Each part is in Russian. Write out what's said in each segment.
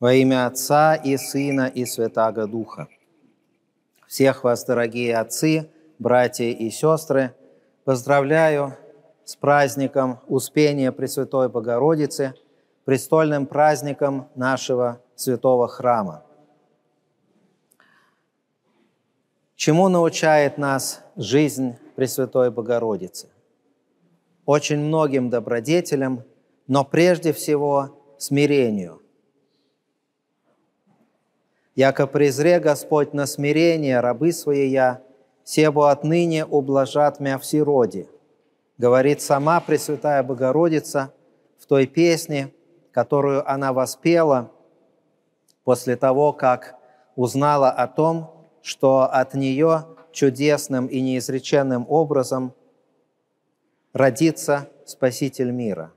Во имя Отца и Сына и Святаго Духа. Всех вас, дорогие отцы, братья и сестры, поздравляю с праздником Успения Пресвятой Богородицы, престольным праздником нашего святого храма. Чему научает нас жизнь Пресвятой Богородицы? Очень многим добродетелям, но прежде всего смирению, Яко презре Господь на смирение рабы свои я, себо отныне ублажат мя всероди. Говорит сама Пресвятая Богородица в той песне, которую она воспела после того, как узнала о том, что от нее чудесным и неизреченным образом родится Спаситель мира.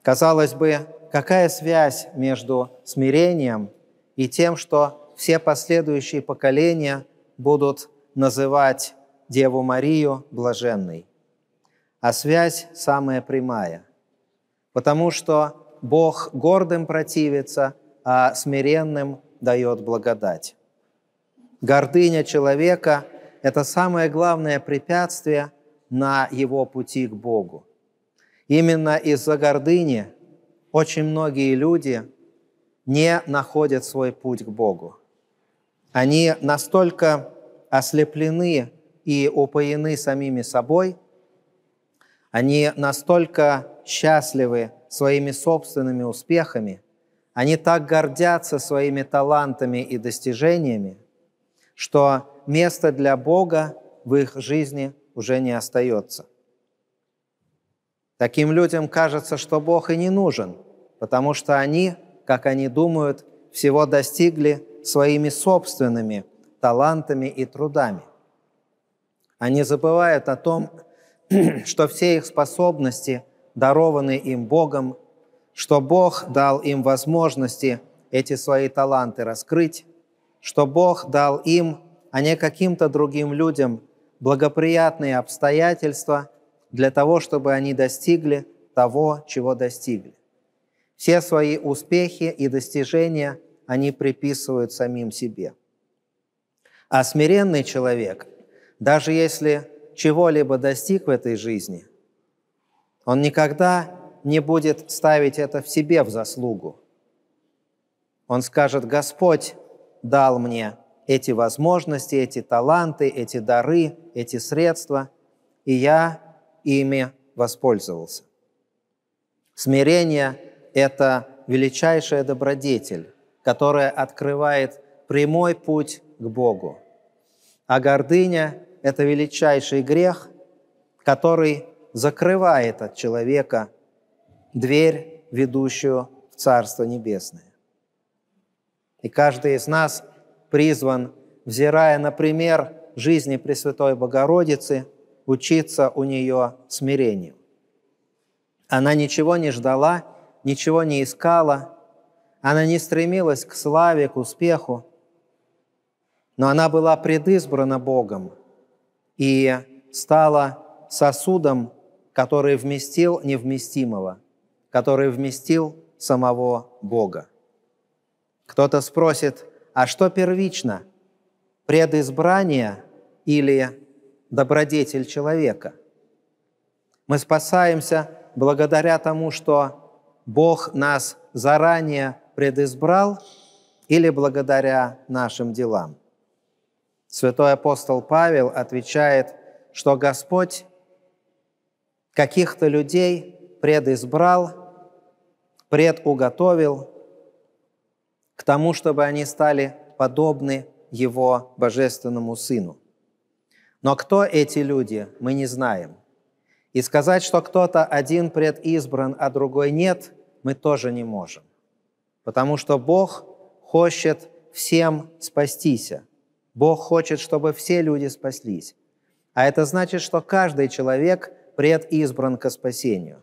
Казалось бы, какая связь между смирением и тем, что все последующие поколения будут называть Деву Марию блаженной. А связь самая прямая, потому что Бог гордым противится, а смиренным дает благодать. Гордыня человека – это самое главное препятствие на его пути к Богу. Именно из-за гордыни очень многие люди не находят свой путь к Богу. Они настолько ослеплены и упоены самими собой, они настолько счастливы своими собственными успехами, они так гордятся своими талантами и достижениями, что места для Бога в их жизни уже не остается. Таким людям кажется, что Бог и не нужен, потому что они как они думают, всего достигли своими собственными талантами и трудами. Они забывают о том, что все их способности дарованы им Богом, что Бог дал им возможности эти свои таланты раскрыть, что Бог дал им, а не каким-то другим людям, благоприятные обстоятельства для того, чтобы они достигли того, чего достигли. Все свои успехи и достижения они приписывают самим себе. А смиренный человек, даже если чего-либо достиг в этой жизни, он никогда не будет ставить это в себе в заслугу. Он скажет, Господь дал мне эти возможности, эти таланты, эти дары, эти средства, и я ими воспользовался. Смирение это величайшая добродетель, которая открывает прямой путь к Богу. А гордыня – это величайший грех, который закрывает от человека дверь, ведущую в Царство Небесное. И каждый из нас призван, взирая на пример жизни Пресвятой Богородицы, учиться у нее смирению. Она ничего не ждала – ничего не искала, она не стремилась к славе, к успеху, но она была предызбрана Богом и стала сосудом, который вместил невместимого, который вместил самого Бога. Кто-то спросит, а что первично, предизбрание или добродетель человека? Мы спасаемся благодаря тому, что Бог нас заранее предизбрал или благодаря нашим делам? Святой апостол Павел отвечает, что Господь каких-то людей предизбрал, предуготовил к тому, чтобы они стали подобны Его Божественному Сыну. Но кто эти люди, мы не знаем. И сказать, что кто-то один предизбран, а другой нет, мы тоже не можем, потому что Бог хочет всем спастися. Бог хочет, чтобы все люди спаслись. А это значит, что каждый человек предизбран к спасению.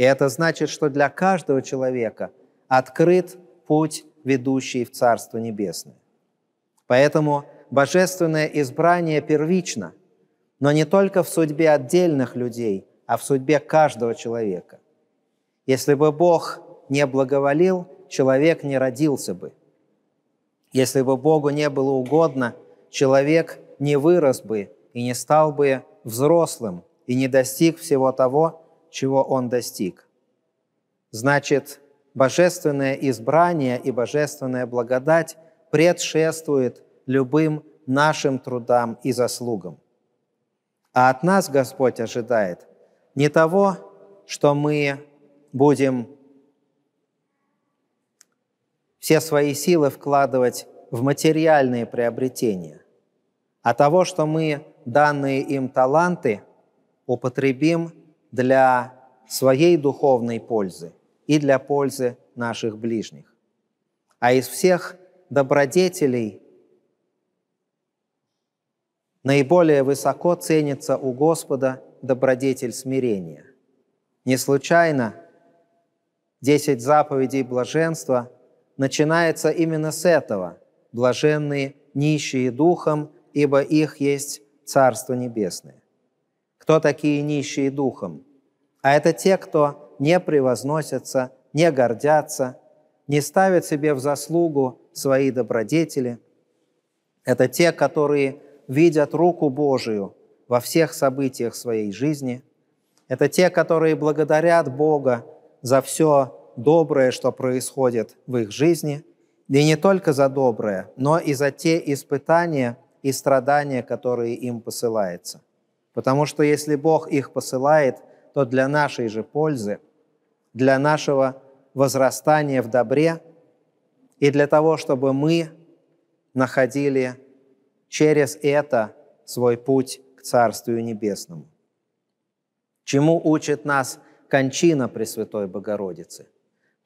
И это значит, что для каждого человека открыт путь, ведущий в Царство Небесное. Поэтому божественное избрание первично, но не только в судьбе отдельных людей, а в судьбе каждого человека. Если бы Бог не благоволил, человек не родился бы. Если бы Богу не было угодно, человек не вырос бы и не стал бы взрослым и не достиг всего того, чего он достиг. Значит, божественное избрание и божественная благодать предшествует любым нашим трудам и заслугам. А от нас Господь ожидает не того, что мы будем все свои силы вкладывать в материальные приобретения, а того, что мы данные им таланты употребим для своей духовной пользы и для пользы наших ближних. А из всех добродетелей наиболее высоко ценится у Господа добродетель смирения. Не случайно десять заповедей блаженства – начинается именно с этого. Блаженные нищие духом, ибо их есть Царство Небесное. Кто такие нищие духом? А это те, кто не превозносятся, не гордятся, не ставят себе в заслугу свои добродетели. Это те, которые видят руку Божию во всех событиях своей жизни. Это те, которые благодарят Бога за все доброе, что происходит в их жизни, и не только за доброе, но и за те испытания и страдания, которые им посылаются. Потому что если Бог их посылает, то для нашей же пользы, для нашего возрастания в добре и для того, чтобы мы находили через это свой путь к Царствию Небесному. Чему учит нас кончина Пресвятой Богородицы –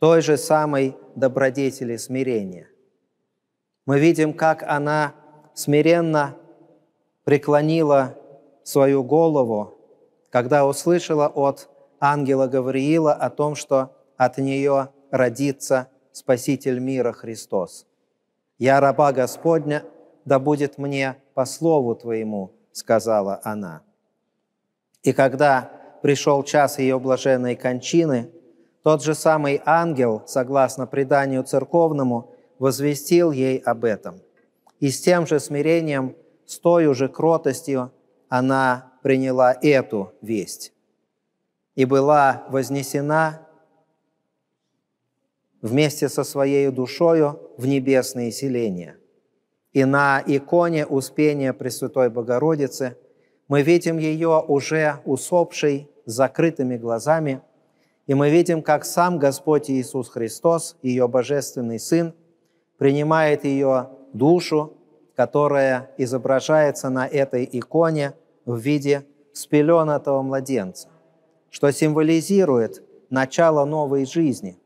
той же самой добродетели смирения. Мы видим, как она смиренно преклонила свою голову, когда услышала от ангела Гавриила о том, что от нее родится Спаситель мира Христос. «Я раба Господня, да будет мне по слову Твоему», — сказала она. И когда пришел час ее блаженной кончины – тот же самый ангел, согласно преданию церковному, возвестил ей об этом. И с тем же смирением, с той уже кротостью, она приняла эту весть и была вознесена вместе со своей душою в небесные селения. И на иконе Успения Пресвятой Богородицы мы видим ее уже усопшей, с закрытыми глазами – и мы видим, как сам Господь Иисус Христос, ее божественный Сын, принимает ее душу, которая изображается на этой иконе в виде спеленатого младенца, что символизирует начало новой жизни.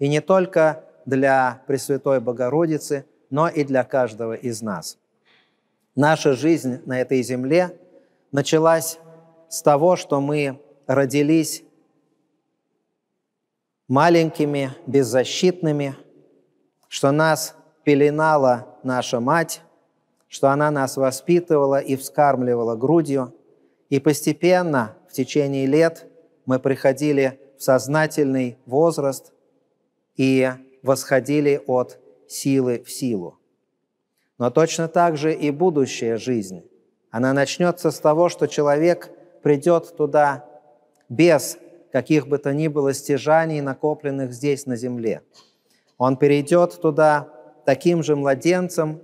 И не только для Пресвятой Богородицы, но и для каждого из нас. Наша жизнь на этой земле началась с того, что мы родились маленькими, беззащитными, что нас пеленала наша мать, что она нас воспитывала и вскармливала грудью. И постепенно, в течение лет, мы приходили в сознательный возраст и восходили от силы в силу. Но точно так же и будущая жизнь. Она начнется с того, что человек придет туда без каких бы то ни было стяжаний, накопленных здесь на земле. Он перейдет туда таким же младенцем,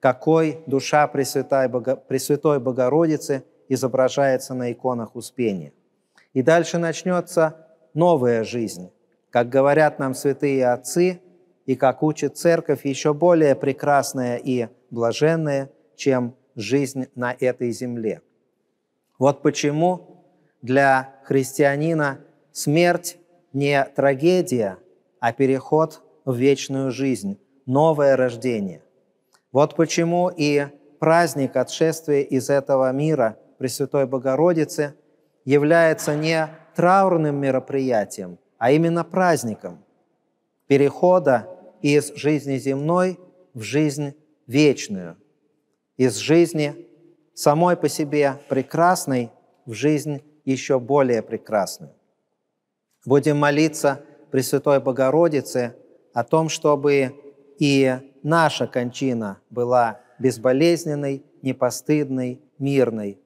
какой душа Пресвятой, Бого... Пресвятой Богородицы изображается на иконах Успения. И дальше начнется новая жизнь. Как говорят нам святые отцы, и как учит Церковь, еще более прекрасная и блаженная, чем жизнь на этой земле. Вот почему для христианина смерть не трагедия, а переход в вечную жизнь, новое рождение. Вот почему и праздник отшествия из этого мира Пресвятой Богородицы является не траурным мероприятием, а именно праздником перехода из жизни земной в жизнь вечную, из жизни самой по себе прекрасной в жизнь еще более прекрасную. Будем молиться Пресвятой Богородице о том, чтобы и наша кончина была безболезненной, непостыдной, мирной,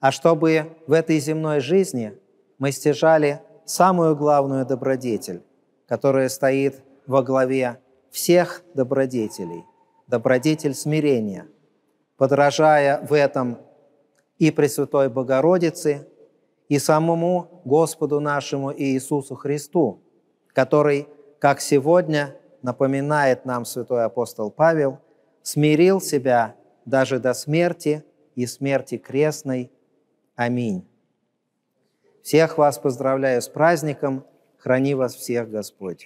а чтобы в этой земной жизни мы стяжали самую главную добродетель, которая стоит во главе всех добродетелей, добродетель смирения, подражая в этом и Пресвятой Богородице, и самому Господу нашему Иисусу Христу, который, как сегодня напоминает нам святой апостол Павел, смирил себя даже до смерти и смерти крестной. Аминь. Всех вас поздравляю с праздником. Храни вас всех Господь.